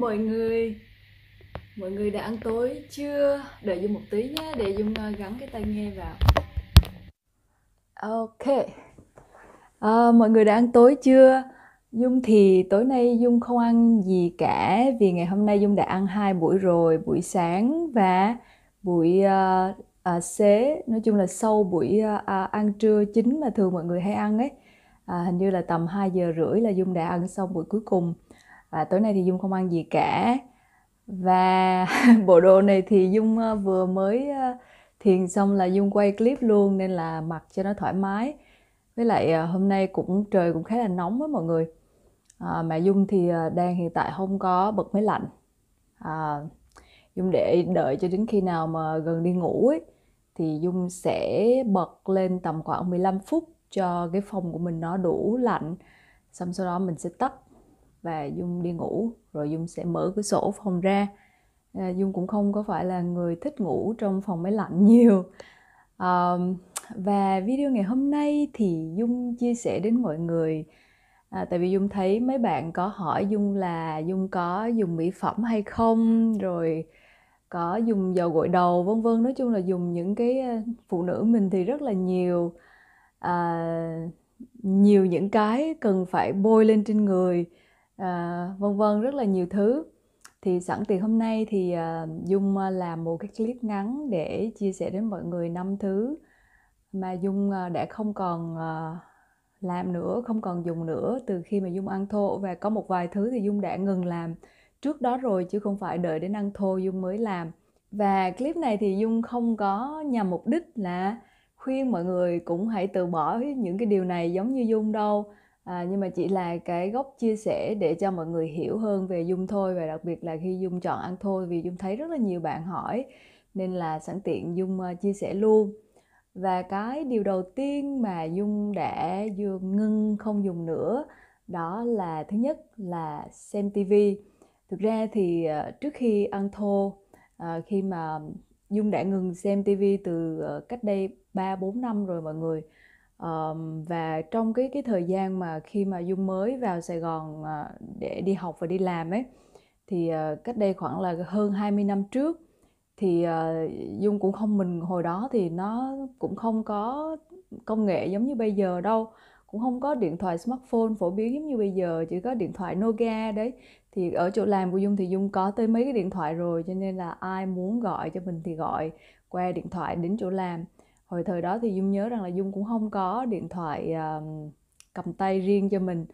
mọi người mọi người đã ăn tối chưa đợi dung một tí nhé để dung ờ, gắn cái tai nghe vào ok à, mọi người đã ăn tối chưa dung thì tối nay dung không ăn gì cả vì ngày hôm nay dung đã ăn hai buổi rồi buổi sáng và buổi uh, uh, xế nói chung là sau buổi uh, uh, ăn trưa chính mà thường mọi người hay ăn ấy à, hình như là tầm 2 giờ rưỡi là dung đã ăn xong buổi cuối cùng và tối nay thì dung không ăn gì cả và bộ đồ này thì dung ờ, vừa mới ờ, thiền xong là dung quay clip luôn nên là mặc cho nó thoải mái với lại ờ, hôm nay cũng trời cũng khá là nóng với mọi người à, mà dung thì đang hiện tại không có bật máy lạnh à, dung để đợi cho đến khi nào mà gần đi ngủ ấy thì dung sẽ bật lên tầm khoảng 15 phút cho cái phòng của mình nó đủ lạnh xong sau đó mình sẽ tắt và dung đi ngủ rồi dung sẽ mở cửa sổ phòng ra à, dung cũng không có phải là người thích ngủ trong phòng máy lạnh nhiều và video ngày hôm nay thì dung chia sẻ đến mọi người à, tại vì dung thấy mấy bạn có hỏi dung là dung có dùng mỹ phẩm hay không rồi có dùng dầu gội đầu vân vân nói chung là dùng những cái ờ, phụ nữ mình thì rất là nhiều à, nhiều những cái cần phải bôi lên trên người à, vân vân rất là nhiều thứ thì sẵn từ hôm nay thì à, dung à, làm một cái clip ngắn để chia sẻ đến mọi người năm thứ mà dung à, đã không còn à, làm nữa không còn dùng nữa từ khi mà dung ăn thô và có một vài thứ thì dung đã ngừng làm trước đó rồi chứ không phải đợi đến ăn thô dung mới làm và clip này thì dung không có nhằm mục đích là khuyên mọi người cũng hãy từ bỏ những cái điều này giống như dung đâu à, nhưng mà chỉ là cái gốc chia sẻ để cho mọi người hiểu hơn về dung thôi và đặc biệt là khi dung chọn ăn thôi vì dung thấy rất là nhiều bạn hỏi nên là sẵn tiện dung ờ, chia sẻ luôn và cái điều đầu tiên mà dung đã dung ngưng không dùng nữa đó là thứ nhất là xem tivi thực ra thì ờ, trước khi ăn thô ờ, khi mà dung đã ngừng xem tivi từ cách đây 3 4 năm rồi mọi người Um, và trong cái cái thời gian mà khi mà Dung mới vào Sài Gòn uh, để đi học và đi làm ấy thì uh, cách đây khoảng là hơn 20 năm trước thì uh, Dung cũng không mình hồi đó thì nó cũng không có công nghệ giống như bây giờ đâu cũng không có điện thoại smartphone phổ biến giống như bây giờ chỉ có điện thoại Nokia đấy thì ở chỗ làm của Dung thì Dung có tới mấy cái điện thoại rồi cho nên là ai muốn gọi cho mình thì gọi qua điện thoại đến chỗ làm hồi thời đó thì dung nhớ rằng là dung cũng không có điện thoại uh, cầm tay riêng cho mình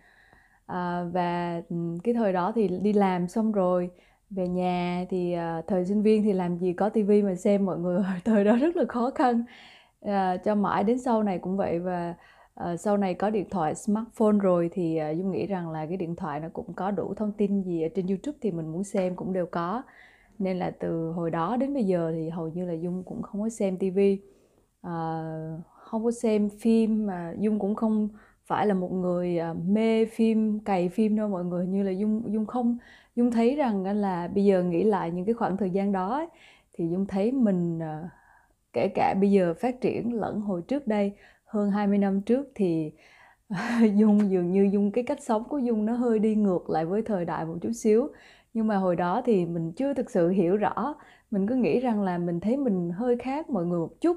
à, và ừ, cái thời đó thì đi làm xong rồi về nhà thì à, thời sinh viên thì làm gì có tivi mà xem mọi người thời đó rất là khó khăn à, cho mãi đến sau này cũng vậy và à, sau này có điện thoại smartphone rồi thì à, dung nghĩ rằng là cái điện thoại nó cũng có đủ thông tin gì ở trên youtube thì mình muốn xem cũng đều có nên là từ hồi đó đến bây giờ thì hầu như là dung cũng không có xem tivi uh, không có xem phim mà dung cũng không phải là một người ờ, mê phim cày phim đâu mọi người như là dung dung không dung thấy rằng là bây giờ nghĩ lại những cái khoảng thời gian đó ấy, thì dung thấy mình ờ, kể cả bây giờ phát triển lẫn hồi trước đây hơn 20 năm trước thì dung dường như dung cái cách sống của dung nó hơi đi ngược lại với thời đại một chút xíu nhưng mà hồi đó thì mình chưa thực sự hiểu rõ mình cứ nghĩ rằng là mình thấy mình hơi khác mọi người một chút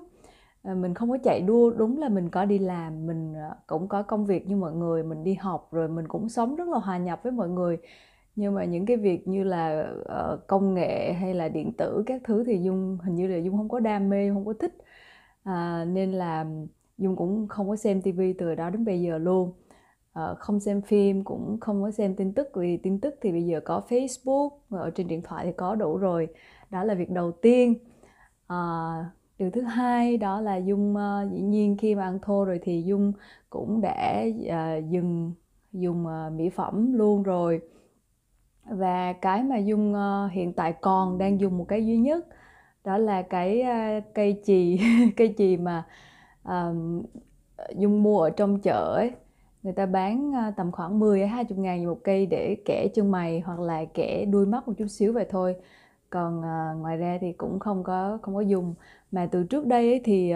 Ờ, mình không có chạy đua đúng là mình có đi làm mình ờ, cũng có công việc như mọi người mình đi học rồi mình cũng sống rất là hòa nhập với mọi người nhưng mà những cái việc như là ờ, công nghệ hay là điện tử các thứ thì dung hình như là dung không có đam mê không có thích à, nên là dung cũng không có xem tivi từ đó đến bây giờ luôn à, không xem phim cũng không có xem tin tức vì tin tức thì bây giờ có facebook ở trên điện thoại thì có đủ rồi đó là việc đầu tiên à, điều thứ hai đó là dung uh, ờ, dĩ nhiên khi mà ăn thô rồi thì dung cũng đã uh, dừng dùng uh, mỹ phẩm luôn rồi và cái mà dung uh, hiện tại còn đang dùng một cái duy nhất đó là cái uh, cây chì cây chì mà uh, dung mua ở trong chợ ấy người ta bán uh, tầm khoảng 10 20 ngàn một cây để kẻ chân mày hoặc là kẻ đuôi mắt một chút xíu vậy thôi còn uh, ngoài ra thì cũng không có không có dùng mà từ trước đây ấy thì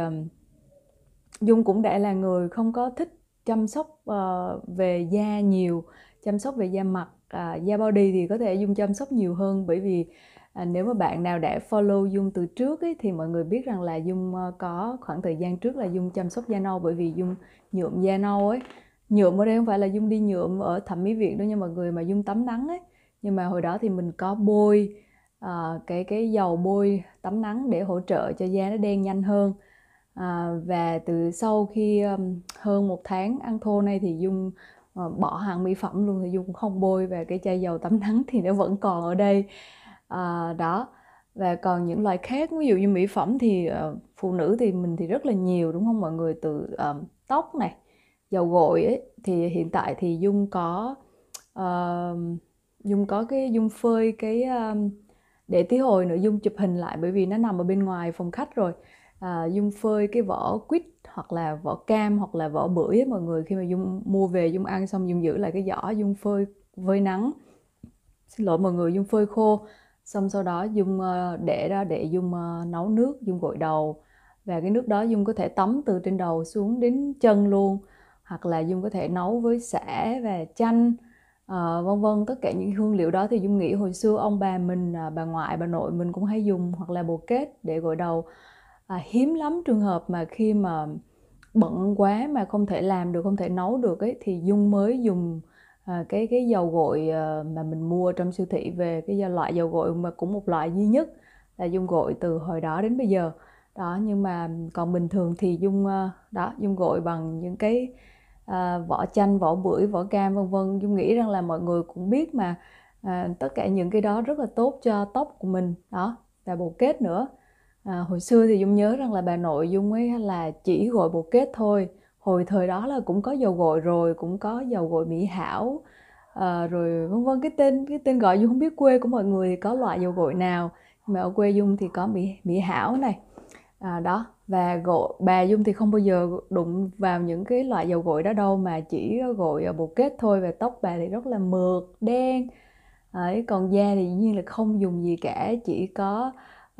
dung cũng đã là người không có thích chăm sóc ờ, về da nhiều chăm sóc về da mặt à, da body thì có thể dung chăm sóc nhiều hơn bởi vì à, nếu mà bạn nào đã follow dung từ trước ấy, thì mọi người biết rằng là dung ờ, có khoảng thời gian trước là dung chăm sóc da nâu bởi vì dung nhuộm da nâu ấy nhuộm ở đây không phải là dung đi nhuộm ở thẩm mỹ viện đâu nha mọi người mà dung tắm nắng ấy nhưng mà hồi đó thì mình có bôi uh, cái cái dầu bôi tắm nắng để hỗ trợ cho da nó đen nhanh hơn à, và từ sau khi um, hơn một tháng ăn thô này thì dung uh, bỏ hàng mỹ phẩm luôn thì dung không bôi và cái chai dầu tắm nắng thì nó vẫn còn ở đây à, đó và còn những loại khác ví dụ như mỹ phẩm thì uh, phụ nữ thì mình thì rất là nhiều đúng không mọi người từ um, tóc này dầu gội ấy, thì hiện tại thì dung có uh, dung có cái dung phơi cái um, để tí hồi nữa dung chụp hình lại bởi vì nó nằm ở bên ngoài phòng khách rồi à, dung phơi cái vỏ quýt hoặc là vỏ cam hoặc là vỏ bưởi ấy, mọi người khi mà dung mua về dung ăn xong dung giữ lại cái vỏ dung phơi với nắng xin lỗi mọi người dung phơi khô xong sau đó dung ờ, để ra để dung ờ, nấu nước dung gội đầu và cái nước đó dung có thể tắm từ trên đầu xuống đến chân luôn hoặc là dung có thể nấu với sả và chanh à, vân vân tất cả những hương liệu đó thì dung nghĩ hồi xưa ông bà mình à, bà ngoại bà nội mình cũng hay dùng hoặc là bồ kết để gội đầu à, hiếm lắm trường hợp mà khi mà bận quá mà không thể làm được không thể nấu được ấy thì dung mới dùng à, cái cái dầu gội à, mà mình mua trong siêu thị về cái loại dầu gội mà cũng một loại duy nhất là dung gội từ hồi đó đến bây giờ đó nhưng mà còn bình thường thì dung à, đó dung gội bằng những cái à, vỏ chanh vỏ bưởi vỏ cam vân vân dung nghĩ rằng là mọi người cũng biết mà à, tất cả những cái đó rất là tốt cho tóc của mình đó và bồ kết nữa à, hồi xưa thì dung nhớ rằng là bà nội dung ấy là chỉ gọi bồ kết thôi hồi thời đó là cũng có dầu gội rồi cũng có dầu gội mỹ hảo à, rồi vân vân cái tên cái tên gọi dung không biết quê của mọi người thì có loại dầu gội nào mà ở quê dung thì có mỹ mỹ hảo này à, đó và gội bà dung thì không bao giờ đụng vào những cái loại dầu gội đó đâu mà chỉ gội ở à, bộ kết thôi và tóc bà thì rất là mượt đen ấy còn da thì dĩ nhiên là không dùng gì cả chỉ có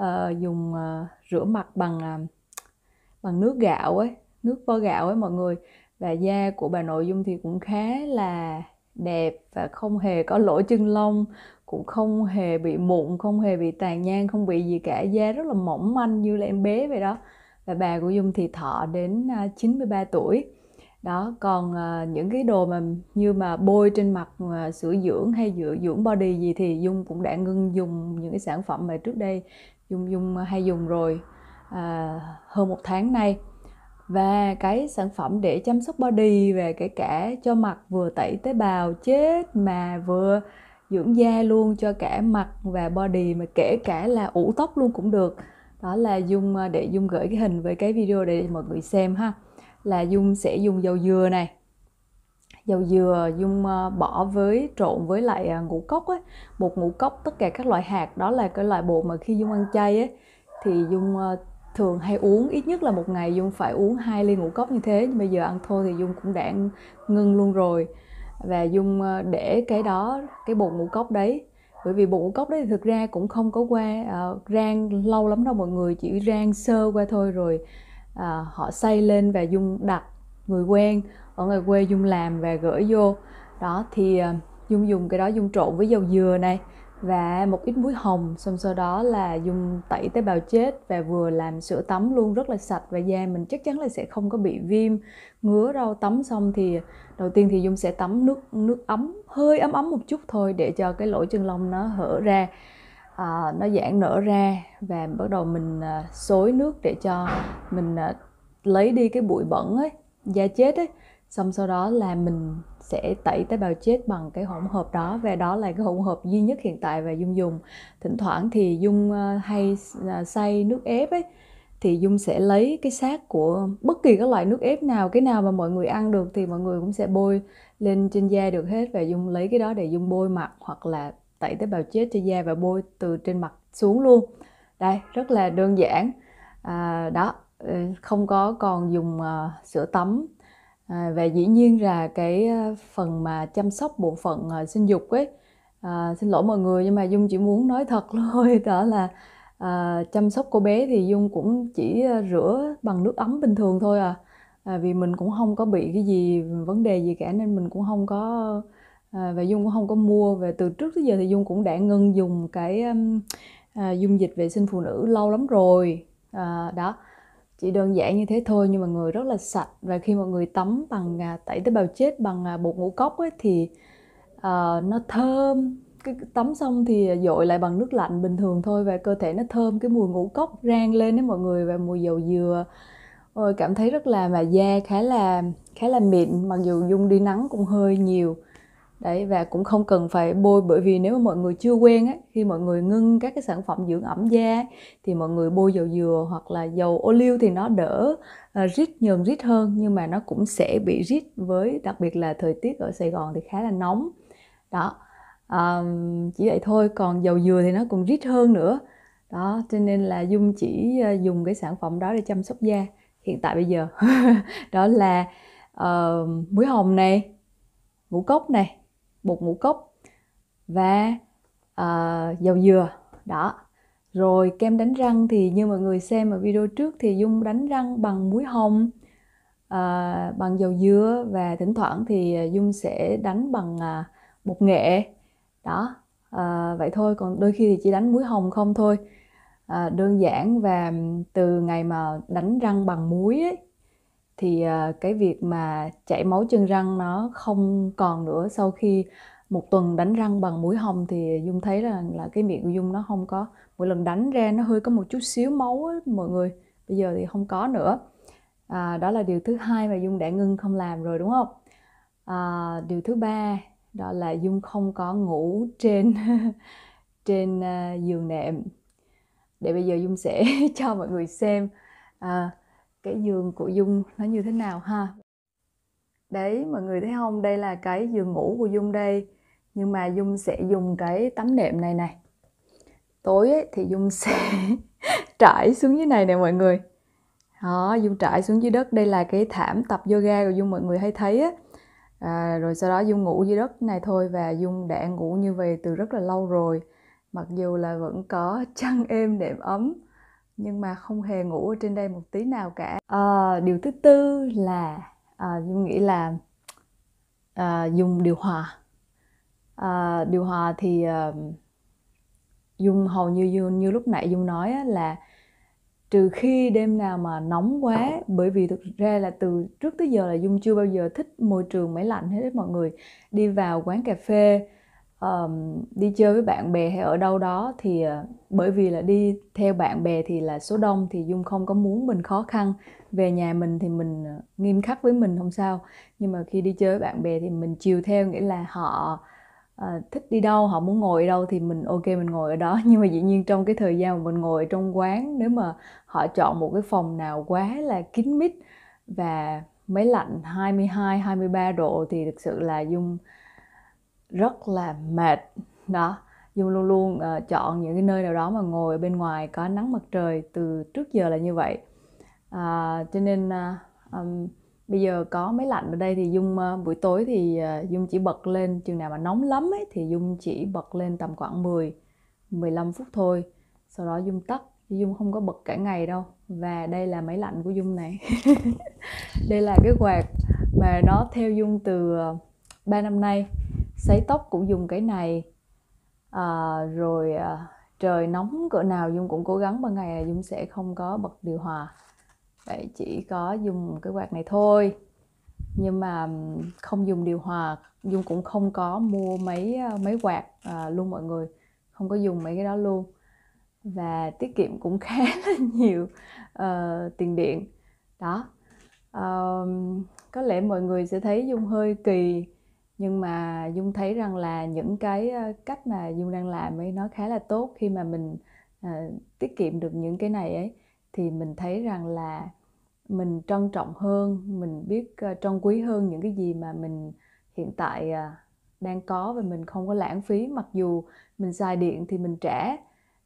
uh, dùng uh, rửa mặt bằng uh, bằng nước gạo ấy nước vo gạo ấy mọi người và da của bà nội dung thì cũng khá là đẹp và không hề có lỗ chân lông cũng không hề bị mụn không hề bị tàn nhang không bị gì cả da rất là mỏng manh như là em bé vậy đó và bà của Dung thì thọ đến 93 à, tuổi đó còn à, những cái đồ mà như mà bôi trên mặt à, sữa dưỡng hay dưỡng dưỡng body gì thì dung cũng đã ngưng dùng những cái sản phẩm mà trước đây dung dung hay dùng rồi uh, hơn một tháng nay và cái sản phẩm để chăm sóc body về kể cả cho mặt vừa tẩy tế bào chết mà vừa dưỡng da luôn cho cả mặt và body mà kể cả là ủ tóc luôn cũng được đó là dung ờ, để dung gửi cái hình với cái video để mọi người xem ha là dung sẽ dùng dầu dừa này dầu dừa dung ờ, bỏ với trộn với lại ờ, ngũ cốc ấy. bột ngũ cốc tất cả các loại hạt đó là cái loại bột mà khi dung ăn chay ấy, thì dung thường hay uống ít nhất là một ngày dung phải uống hai ly ngũ cốc như thế nhưng bây giờ ăn thôi thì dung cũng đã ngưng luôn rồi và dung để cái đó cái bột ngũ cốc đấy bởi vì bột ngũ đấy thì thực ra cũng không có qua uh, rang lâu lắm đâu mọi người chỉ rang sơ qua thôi rồi uh, họ xây lên và dung đặt người quen ở ngoài quê dung làm và gửi vô đó thì uh, dung dùng cái đó dung trộn với dầu dừa này và một ít muối hồng xong sau đó là dùng tẩy tế bào chết và vừa làm sữa tắm luôn rất là sạch và da mình chắc chắn là sẽ không có bị viêm ngứa đâu tắm xong thì đầu tiên thì dung sẽ tắm nước nước ấm hơi ấm ấm một chút thôi để cho cái lỗ chân lông nó hở ra à, nó giãn nở ra và bắt đầu mình à, xối nước để cho mình à, lấy đi cái bụi bẩn ấy da chết ấy xong sau đó là mình sẽ tẩy tế bào chết bằng cái hỗn hợp đó và đó là cái hỗn hợp duy nhất hiện tại và Dung dùng thỉnh thoảng thì Dung ờ, hay ờ, xay nước ép ấy thì Dung sẽ lấy cái xác của bất kỳ các loại nước ép nào cái nào mà mọi người ăn được thì mọi người cũng sẽ bôi lên trên da được hết và Dung lấy cái đó để Dung bôi mặt hoặc là tẩy tế bào chết cho da và bôi từ trên mặt xuống luôn đây rất là đơn giản à, đó ờ, không có còn dùng uh, sữa tắm À, và dĩ nhiên là cái ờ, phần mà chăm sóc bộ phận ờ, sinh dục ấy à, xin lỗi mọi người nhưng mà dung chỉ muốn nói thật thôi đó là à, chăm sóc cô bé thì dung cũng chỉ rửa bằng nước ấm bình thường thôi à, à vì mình cũng không có bị cái gì vấn đề gì cả nên mình cũng không có à, và dung cũng không có mua về từ trước tới giờ thì dung cũng đã ngưng dùng cái à, dung dịch vệ sinh phụ nữ lâu lắm rồi à, đó chỉ đơn giản như thế thôi nhưng mà người rất là sạch và khi mọi người tắm bằng à, tẩy tế bào chết bằng à, bột ngũ cốc ấy, thì uh, nó thơm cái tắm xong thì dội lại bằng nước lạnh bình thường thôi và cơ thể nó thơm cái mùi ngũ cốc rang lên đấy mọi người và mùi dầu dừa Ôi, cảm thấy rất là mà da khá là khá là mịn mặc dù dung đi nắng cũng hơi nhiều đấy và cũng không cần phải bôi bởi vì nếu mà mọi người chưa quen ấy, khi mọi người ngưng các cái sản phẩm dưỡng ẩm da thì mọi người bôi dầu dừa hoặc là dầu ô liu thì nó đỡ uh, rít nhờn rít hơn nhưng mà nó cũng sẽ bị rít với đặc biệt là thời tiết ở Sài Gòn thì khá là nóng đó um, chỉ vậy thôi còn dầu dừa thì nó cũng rít hơn nữa đó cho nên là dung chỉ ờ, dùng cái sản phẩm đó để chăm sóc da hiện tại bây giờ đó là uh, muối hồng này ngũ cốc này bột ngũ cốc và uh, dầu dừa đó rồi kem đánh răng thì như mọi người xem ở video trước thì dung đánh răng bằng muối hồng uh, bằng dầu dừa và thỉnh thoảng thì dung sẽ đánh bằng uh, bột nghệ đó uh, vậy thôi còn đôi khi thì chỉ đánh muối hồng không thôi uh, đơn giản và từ ngày mà đánh răng bằng muối ấy, thì à, cái việc mà chảy máu chân răng nó không còn nữa sau khi một tuần đánh răng bằng mũi hồng thì dung thấy là là cái miệng của dung nó không có mỗi lần đánh ra nó hơi có một chút xíu máu ấy, mọi người bây giờ thì không có nữa à, đó là điều thứ hai mà dung đã ngưng không làm rồi đúng không à, điều thứ ba đó là dung không có ngủ trên trên uh, giường nệm để bây giờ dung sẽ cho mọi người xem à, cái giường của dung nó như thế nào ha đấy mọi người thấy không đây là cái giường ngủ của dung đây nhưng mà dung sẽ dùng cái tấm nệm này này tối ấy, thì dung sẽ trải xuống dưới này nè mọi người đó dung trải xuống dưới đất đây là cái thảm tập yoga của dung mọi người hay thấy á à, rồi sau đó dung ngủ dưới đất này thôi và dung đã ngủ như vậy từ rất là lâu rồi mặc dù là vẫn có chăn êm nệm ấm nhưng mà không hề ngủ ở trên đây một tí nào cả à, điều thứ tư là à, ờ, dung nghĩ là à, dùng điều hòa à, điều hòa thì à, dung hầu như như, như lúc nãy dung nói là trừ khi đêm nào mà nóng quá bởi vì thực ra là từ trước tới giờ là dung chưa bao giờ thích môi trường máy lạnh hết mọi người đi vào quán cà phê um, đi chơi với bạn bè hay ở đâu đó thì uh, bởi vì là đi theo bạn bè thì là số đông thì dung không có muốn mình khó khăn về nhà mình thì mình ờ, nghiêm khắc với mình không sao nhưng mà khi đi chơi với bạn bè thì mình chiều theo nghĩa là họ uh, thích đi đâu họ muốn ngồi ở đâu thì mình ok mình ngồi ở đó nhưng mà dĩ nhiên trong cái thời gian mà mình ngồi trong quán nếu mà họ chọn một cái phòng nào quá là kín mít và mấy lạnh 22 23 độ thì thực sự là dung rất là mệt đó Dung luôn luôn uh, chọn những cái nơi nào đó mà ngồi bên ngoài có nắng mặt trời từ trước giờ là như vậy à, cho nên uh, um, bây giờ có máy lạnh ở đây thì dung uh, buổi tối thì uh, dung chỉ bật lên chừng nào mà nóng lắm ấy thì dung chỉ bật lên tầm khoảng 10 15 phút thôi sau đó dung tắt dung không có bật cả ngày đâu và đây là máy lạnh của dung này đây là cái quạt mà nó theo dung từ 3 năm nay sấy tóc cũng dùng cái này à, rồi à, trời nóng cỡ nào dung cũng cố gắng ban ngày là dung sẽ không có bật điều hòa vậy chỉ có dùng cái quạt này thôi nhưng mà không dùng điều hòa dung cũng không có mua mấy ờ, mấy quạt à, luôn mọi người không có dùng mấy cái đó luôn và tiết kiệm cũng khá là nhiều uh, tiền điện đó um, có lẽ mọi người sẽ thấy dung hơi kỳ nhưng mà dung thấy rằng là những cái ờ, cách mà dung đang làm ấy nó khá là tốt khi mà mình à, tiết kiệm được những cái này ấy thì mình thấy rằng là mình trân trọng hơn mình biết uh, trân quý hơn những cái gì mà mình hiện tại uh, đang có và mình không có lãng phí mặc dù mình xài điện thì mình trả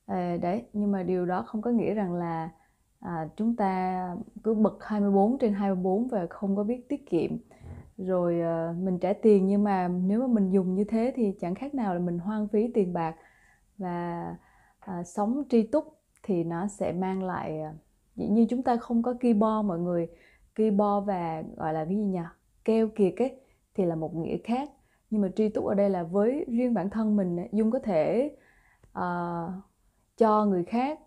à, đấy nhưng mà điều đó không có nghĩa rằng là à, chúng ta cứ bật 24 trên 24 và không có biết tiết kiệm rồi ờ, mình trả tiền nhưng mà nếu mà mình dùng như thế thì chẳng khác nào là mình hoang phí tiền bạc và à, sống tri túc thì nó sẽ mang lại ờ, dĩ nhiên chúng ta không có ki bo mọi người ki bo và gọi là cái gì nhỉ keo kiệt ấy thì là một nghĩa khác nhưng mà tri túc ở đây là với riêng bản thân mình dung có thể uh, cho người khác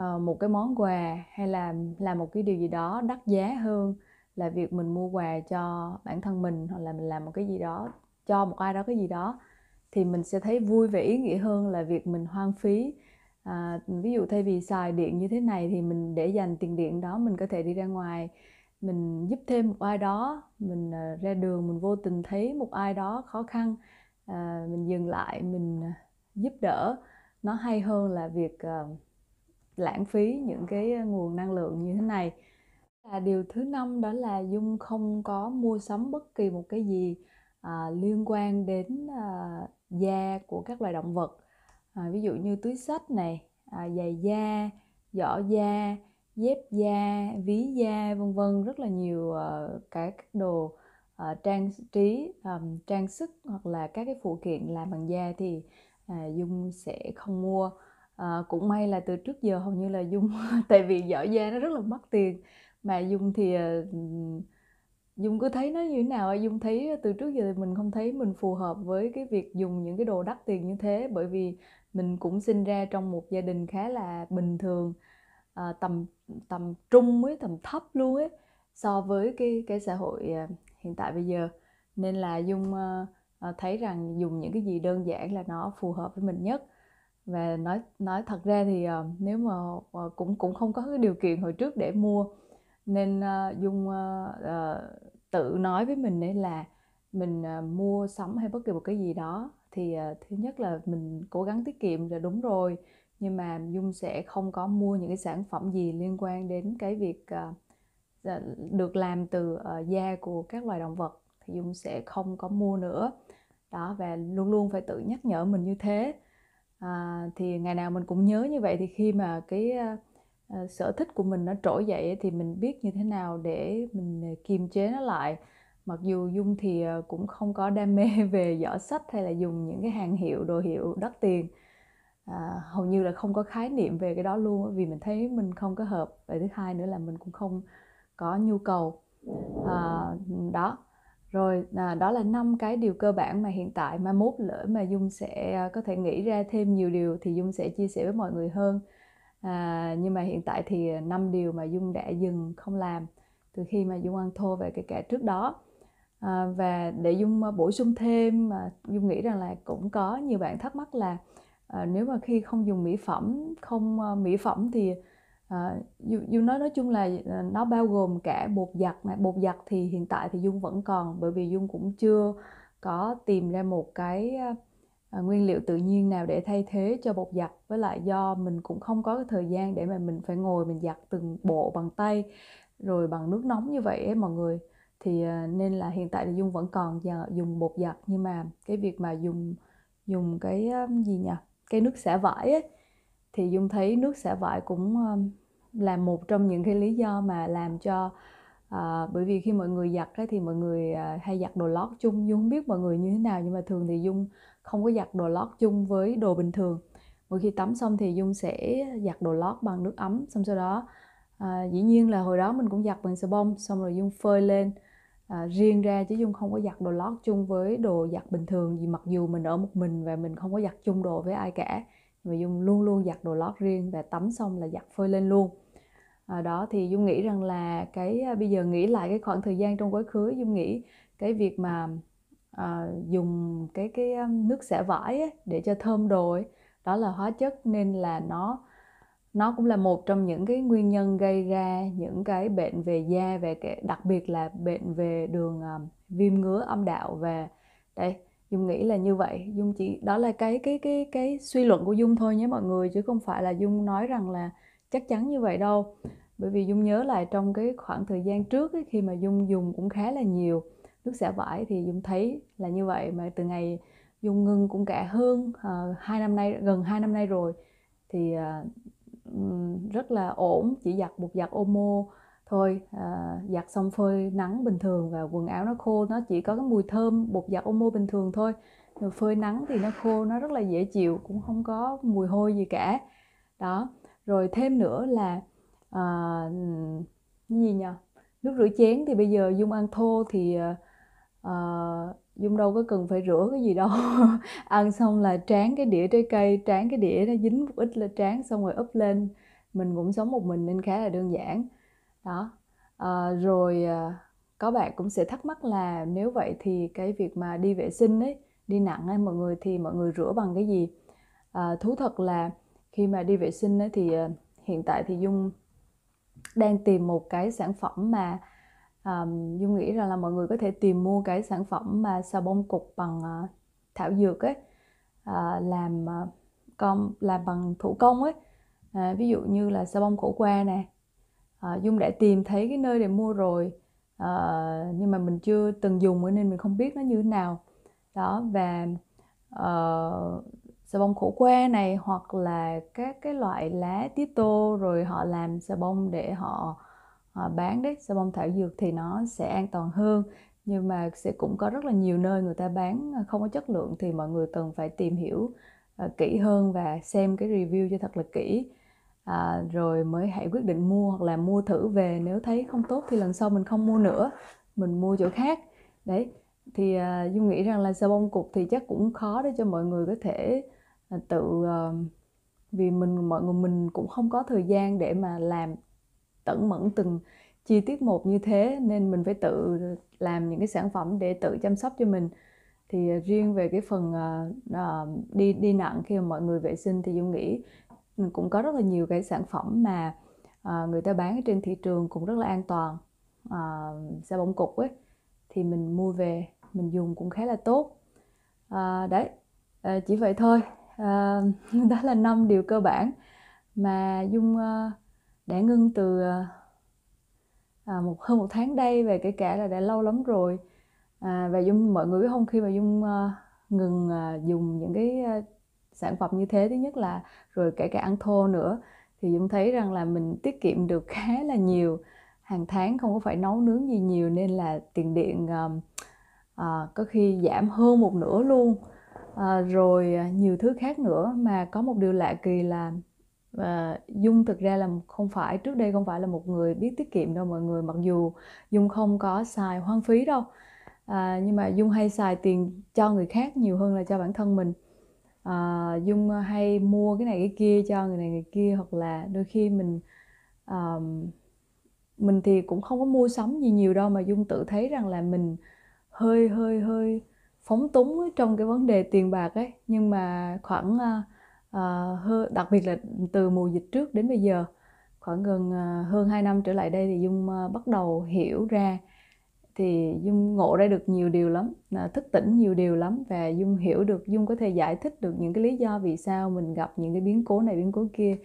uh, một cái món quà hay là làm một cái điều gì đó đắt giá hơn là việc mình mua quà cho bản thân mình hoặc là mình làm một cái gì đó cho một ai đó cái gì đó thì mình sẽ thấy vui và ý nghĩa hơn là việc mình hoang phí à, ví dụ thay vì xài điện như thế này thì mình để dành tiền điện đó mình có thể đi ra ngoài mình giúp thêm một ai đó mình à, ra đường mình vô tình thấy một ai đó khó khăn uh, mình dừng lại mình à, giúp đỡ nó hay hơn là việc lãng phí những cái nguồn năng lượng như thế này là điều thứ năm đó là dung không có mua sắm bất kỳ một cái gì à, liên quan đến à, da của các loài động vật à, ví dụ như túi sách này à, giày da giỏ da dép da ví da vân vân rất là nhiều uh, các đồ uh, trang trí um, trang sức hoặc là các cái phụ kiện làm bằng da thì uh, dung sẽ không mua uh, cũng may là từ trước giờ hầu như là dung tại vì giỏ da nó rất là mất tiền mà dung thì ờ, dung cứ thấy nó như thế nào dung thấy từ trước giờ thì mình không thấy mình phù hợp với cái việc dùng những cái đồ đắt tiền như thế bởi vì mình cũng sinh ra trong một gia đình khá là bình thường à, tầm tầm trung ấy tầm thấp luôn ấy so với cái cái xã hội ờ, hiện tại bây giờ nên là dung à, thấy rằng dùng những cái gì đơn giản là nó phù hợp với mình nhất và nói nói thật ra thì à, nếu mà à, cũng cũng không có cái điều kiện hồi trước để mua nên ờ, dung ờ, ờ, tự nói với mình đấy là mình mua sắm hay bất kỳ một cái gì đó thì thứ nhất là mình cố gắng tiết kiệm là đúng rồi nhưng mà dung sẽ không có mua những cái sản phẩm gì liên quan đến cái việc được làm từ da của các loài động vật thì dung sẽ không có mua nữa đó và luôn luôn phải tự nhắc nhở mình như thế à, thì ngày nào mình cũng nhớ như vậy thì khi mà cái uh, Ờ, sở thích của mình nó trỗi dậy thì mình biết như thế nào để mình ờ, kiềm chế nó lại mặc dù dung thì ờ, cũng không có đam mê về giỏ sách hay là dùng những cái hàng hiệu đồ hiệu đắt tiền à, hầu như là không có khái niệm về cái đó luôn vì mình thấy mình không có hợp và thứ hai nữa là mình cũng không có nhu cầu à, đó rồi à, đó là năm cái điều cơ bản mà hiện tại mai mốt lỡ mà dung sẽ có thể nghĩ ra thêm nhiều điều thì dung sẽ chia sẻ với mọi người hơn à, nhưng mà hiện tại thì năm điều mà dung đã dừng không làm từ khi mà dung ăn thô về cái cả trước đó à, và để dung à, bổ sung thêm mà dung nghĩ rằng là cũng có nhiều bạn thắc mắc là à, nếu mà khi không dùng mỹ phẩm không à, mỹ phẩm thì à, dung, dung nói nói chung là à, nó bao gồm cả bột giặt này bột giặt thì hiện tại thì dung vẫn còn bởi vì dung cũng chưa có tìm ra một cái à, À, nguyên liệu tự nhiên nào để thay thế cho bột giặt với lại do mình cũng không có cái thời gian để mà mình phải ngồi mình giặt từng bộ bằng tay rồi bằng nước nóng như vậy ấy, mọi người thì à, nên là hiện tại thì dung vẫn còn dùng bột giặt nhưng mà cái việc mà dùng dùng cái à, gì nhỉ cái nước xả vải ấy, thì dung thấy nước xả vải cũng là một trong những cái lý do mà làm cho à, bởi vì khi mọi người giặt ấy, thì mọi người hay giặt đồ lót chung dung không biết mọi người như thế nào nhưng mà thường thì dung không có giặt đồ lót chung với đồ bình thường mỗi khi tắm xong thì dung sẽ giặt đồ lót bằng nước ấm xong sau đó à, dĩ nhiên là hồi đó mình cũng giặt bằng xà bông xong rồi dung phơi lên à, riêng ra chứ dung không có giặt đồ lót chung với đồ giặt bình thường vì mặc dù mình ở một mình và mình không có giặt chung đồ với ai cả mà dung luôn luôn giặt đồ lót riêng và tắm xong là giặt phơi lên luôn à, đó thì dung nghĩ rằng là cái à, bây giờ nghĩ lại cái khoảng thời gian trong quá khứ dung nghĩ cái việc mà à, dùng cái cái nước xả vải ấy, để cho thơm đồ ấy. đó là hóa chất nên là nó nó cũng là một trong những cái nguyên nhân gây ra những cái bệnh về da về cái, đặc biệt là bệnh về đường um, viêm ngứa âm đạo và đây dung nghĩ là như vậy dung chỉ đó là cái cái cái cái suy luận của dung thôi nhé mọi người chứ không phải là dung nói rằng là chắc chắn như vậy đâu bởi vì dung nhớ lại trong cái khoảng thời gian trước ấy, khi mà dung dùng cũng khá là nhiều nước xả vải thì dung thấy là như vậy mà từ ngày dung ngưng cũng cả hương uh, ờ, hai năm nay gần hai năm nay rồi thì uh, rất là ổn chỉ giặt một giặt omo thôi uh, giặt xong phơi nắng bình thường và quần áo nó khô nó chỉ có cái mùi thơm bột giặt omo bình thường thôi rồi phơi nắng thì nó khô nó rất là dễ chịu cũng không có mùi hôi gì cả đó rồi thêm nữa là uh, gì nhờ nước rửa chén thì bây giờ dung ăn thô thì uh, uh, dung đâu có cần phải rửa cái gì đâu ăn xong là tráng cái đĩa trái cây tráng cái đĩa nó dính một ít là tráng xong rồi úp lên mình cũng sống một mình nên khá là đơn giản đó uh, rồi uh, có bạn cũng sẽ thắc mắc là nếu vậy thì cái việc mà đi vệ sinh ấy đi nặng ấy mọi người thì mọi người rửa bằng cái gì uh, thú thật là khi mà đi vệ sinh ấy thì uh, hiện tại thì dung đang tìm một cái sản phẩm mà um, dung nghĩ rằng là mọi người có thể tìm mua cái sản phẩm mà xà bông cục bằng uh, thảo dược ấy uh, làm uh, công làm bằng thủ công ấy uh, ví dụ như là xà bông khổ qua nè uh, dung đã tìm thấy cái nơi để mua rồi uh, nhưng mà mình chưa từng dùng nên mình không biết nó như thế nào đó và uh, xà bông khổ que này hoặc là các cái loại lá tía tô rồi họ làm xà bông để họ họ ờ, bán đấy xà bông thảo dược thì nó sẽ an toàn hơn nhưng mà sẽ cũng có rất là nhiều nơi người ta bán ờ, không có chất lượng thì mọi người cần phải tìm hiểu ờ, kỹ hơn và xem cái review cho thật là kỹ à, rồi mới hãy quyết định mua hoặc là mua thử về nếu thấy không tốt thì lần sau mình không mua nữa mình mua chỗ khác đấy thì à, dung nghĩ rằng là xà bông cục thì chắc cũng khó để cho mọi người có thể tự à, vì mình mọi người mình cũng không có thời gian để mà làm tẩn mẫn từng chi tiết một như thế nên mình phải tự làm những cái sản phẩm để tự chăm sóc cho mình thì à, riêng về cái phần uh, đi đi nặng khi mà mọi người vệ sinh thì dung nghĩ mình cũng có rất là nhiều cái sản phẩm mà uh, người ta bán trên thị trường cũng rất là an toàn uh, xe bóng cục ấy thì mình mua về mình dùng cũng khá là tốt uh, đấy uh, chỉ vậy thôi uh, đó là năm điều cơ bản mà dung uh, đã ngưng từ à, à, một hơn một tháng đây về kể cả là đã lâu lắm rồi à, và dung mọi người biết không khi mà dung à, ngừng à, dùng những cái à, sản phẩm như thế thứ nhất là rồi kể cả ăn thô nữa thì dung thấy rằng là mình tiết kiệm được khá là nhiều hàng tháng không có phải nấu nướng gì nhiều nên là tiền điện à, à, có khi giảm hơn một nửa luôn à, rồi à, nhiều thứ khác nữa mà có một điều lạ kỳ là và dung thực ra là không phải trước đây không phải là một người biết tiết kiệm đâu mọi người mặc dù dung không có xài hoang phí đâu à, nhưng mà dung hay xài tiền cho người khác nhiều hơn là cho bản thân mình à, dung hay mua cái này cái kia cho người này người kia hoặc là đôi khi mình à, mình thì cũng không có mua sắm gì nhiều đâu mà dung tự thấy rằng là mình hơi hơi hơi phóng túng trong cái vấn đề tiền bạc ấy nhưng mà khoảng uh, Ờ, hơn đặc biệt là từ mùa dịch trước đến bây giờ khoảng gần ờ, hơn 2 năm trở lại đây thì dung ờ, bắt đầu hiểu ra thì dung ngộ ra được nhiều điều lắm thức tỉnh nhiều điều lắm và dung hiểu được dung có thể giải thích được những cái lý do vì sao mình gặp những cái biến cố này biến cố kia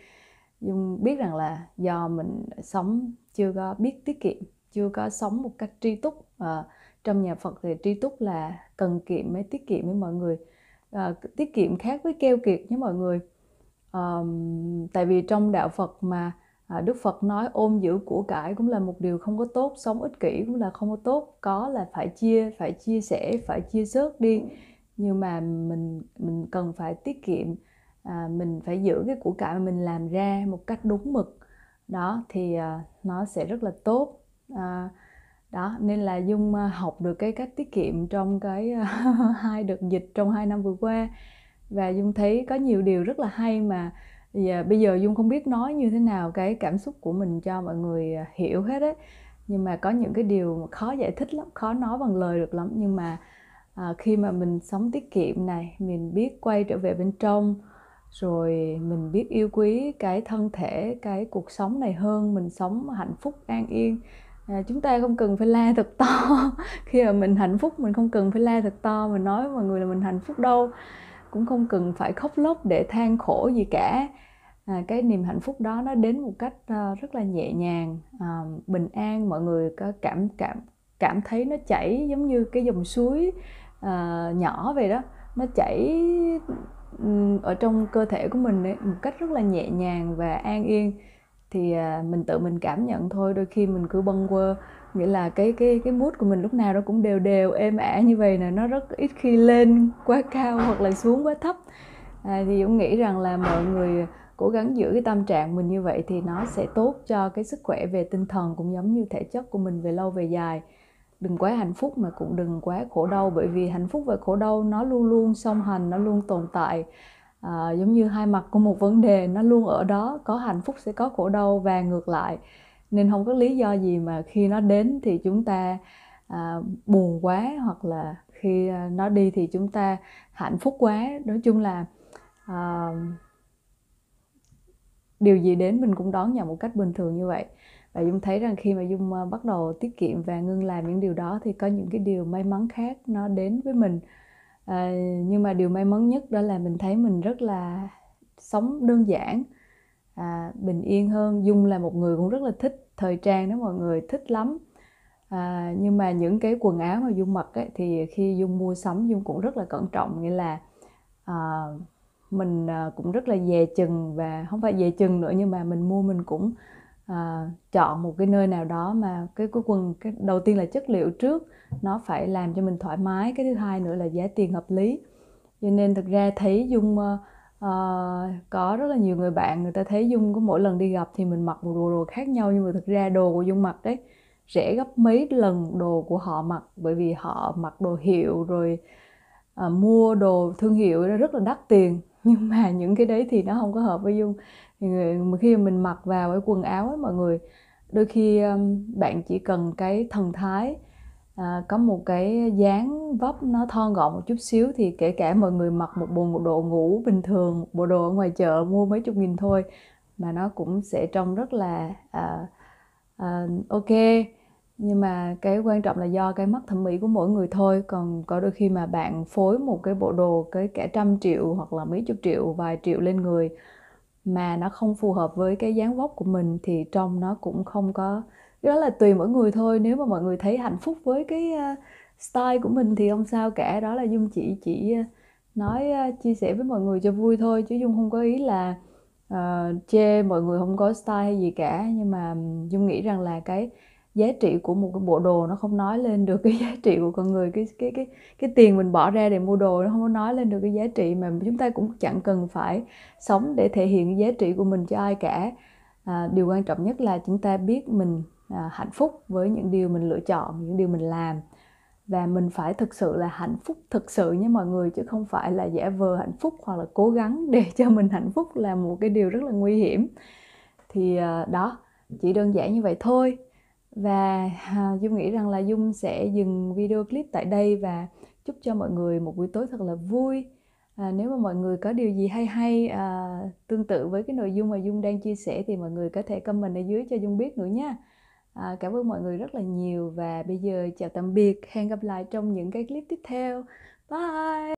dung biết rằng là do mình sống chưa có biết tiết kiệm chưa có sống một cách tri túc à, trong nhà phật thì tri túc là cần kiệm mới tiết kiệm với mọi người à, tiết kiệm khác với keo kiệt nhé mọi người à, tại vì trong đạo phật mà à, đức phật nói ôm giữ của cải cũng là một điều không có tốt sống ích kỷ cũng là không có tốt có là phải chia phải chia sẻ phải chia sớt đi nhưng mà mình mình cần phải tiết kiệm à, mình phải giữ cái của cải mà mình làm ra một cách đúng mực đó thì à, nó sẽ rất là tốt à, đó nên là dung ờ, học được cái cách tiết kiệm trong cái ờ, hai đợt dịch trong hai năm vừa qua và dung thấy có nhiều điều rất là hay mà giờ, bây giờ dung không biết nói như thế nào cái cảm xúc của mình cho mọi người ờ, hiểu hết ấy nhưng mà có những cái điều khó giải thích lắm khó nói bằng lời được lắm nhưng mà à, khi mà mình sống tiết kiệm này mình biết quay trở về bên trong rồi mình biết yêu quý cái thân thể cái cuộc sống này hơn mình sống hạnh phúc an yên à, chúng ta không cần phải la thật to khi mà mình hạnh phúc mình không cần phải la thật to mình nói với mọi người là mình hạnh phúc đâu cũng không cần phải khóc lóc để than khổ gì cả à, cái niềm hạnh phúc đó nó đến một cách uh, rất là nhẹ nhàng uh, bình an mọi người có cảm cảm cảm thấy nó chảy giống như cái dòng suối uh, nhỏ vậy đó nó chảy ở trong cơ thể của mình ấy, một cách rất là nhẹ nhàng và an yên thì à, mình tự mình cảm nhận thôi đôi khi mình cứ bâng quơ nghĩa là cái cái cái mút của mình lúc nào nó cũng đều đều êm ả như vậy nè nó rất ít khi lên quá cao hoặc là xuống quá thấp à, thì cũng nghĩ rằng là mọi người cố gắng giữ cái tâm trạng mình như vậy thì nó sẽ tốt cho cái sức khỏe về tinh thần cũng giống như thể chất của mình về lâu về dài đừng quá hạnh phúc mà cũng đừng quá khổ đau bởi vì hạnh phúc và khổ đau nó luôn luôn song hành nó luôn tồn tại à, giống như hai mặt của một vấn đề nó luôn ở đó có hạnh phúc sẽ có khổ đau và ngược lại nên không có lý do gì mà khi nó đến thì chúng ta à, buồn quá hoặc là khi à, nó đi thì chúng ta hạnh phúc quá nói chung là à, điều gì đến mình cũng đón nhận một cách bình thường như vậy và dung thấy rằng khi mà dung à, bắt đầu tiết kiệm và ngưng làm những điều đó thì có những cái điều may mắn khác nó đến với mình à, nhưng mà điều may mắn nhất đó là mình thấy mình rất là sống đơn giản à, bình yên hơn dung là một người cũng rất là thích thời trang đó mọi người thích lắm à, nhưng mà những cái quần áo mà dung mặc ấy, thì khi dung mua sắm dung cũng rất là cẩn trọng nghĩa là à, mình ờ, cũng rất là dè chừng và không phải dè chừng nữa nhưng mà mình mua mình cũng à, chọn một cái nơi nào đó mà cái cuối cùng cái đầu tiên là chất liệu trước nó phải làm cho mình thoải mái cái thứ hai nữa là giá tiền hợp lý cho nên thực ra thấy dung uh, uh, có rất là nhiều người bạn người ta thấy dung có mỗi lần đi gặp thì mình mặc một đồ đồ khác nhau nhưng mà thực ra đồ của dung mặc đấy rẻ gấp mấy lần đồ của họ mặc bởi vì họ mặc đồ hiệu rồi uh, mua đồ thương hiệu rất là đắt tiền nhưng mà những cái đấy thì nó không có hợp với dung thì ờ, khi mình mặc vào cái quần áo ấy mọi người đôi khi bạn chỉ cần cái thần thái à, có một cái dáng vóc nó thon gọn một chút xíu thì kể cả mọi người mặc một bộ một đồ ngủ bình thường bộ đồ ở ngoài chợ mua mấy chục nghìn thôi mà nó cũng sẽ trông rất là à, à, ok nhưng mà cái quan trọng là do cái mắt thẩm mỹ của mỗi người thôi còn có đôi khi mà bạn phối một cái bộ đồ cái cả trăm triệu hoặc là mấy chục triệu vài triệu lên người mà nó không phù hợp với cái dáng vóc của mình thì trông nó cũng không có đó là tùy mỗi người thôi nếu mà mọi người thấy hạnh phúc với cái ờ, style của mình thì không sao cả đó là dung chỉ chỉ ờ, nói ờ, chia sẻ với mọi người cho vui thôi chứ dung không có ý là uh, chê mọi người không có style hay gì cả nhưng mà dung nghĩ rằng là cái giá trị của một cái bộ đồ nó không nói lên được cái giá trị của con người cái cái cái cái tiền mình bỏ ra để mua đồ nó không có nói lên được cái giá trị mà chúng ta cũng chẳng cần phải sống để thể hiện giá trị của mình cho ai cả à, điều quan trọng nhất là chúng ta biết mình à, hạnh phúc với những điều mình lựa chọn những điều mình làm và mình phải thực sự là hạnh phúc thực sự nha mọi người chứ không phải là giả vờ hạnh phúc hoặc là cố gắng để cho mình hạnh phúc là một cái điều rất là nguy hiểm thì à, đó chỉ đơn giản như vậy thôi và à, dung nghĩ rằng là dung sẽ dừng video clip tại đây và chúc cho mọi người một buổi tối thật là vui à, nếu mà mọi người có điều gì hay hay à, tương tự với cái nội dung mà dung đang chia sẻ thì mọi người có thể comment ở dưới cho dung biết nữa nha à, cảm ơn mọi người rất là nhiều và bây giờ chào tạm biệt hẹn gặp lại trong những cái clip tiếp theo bye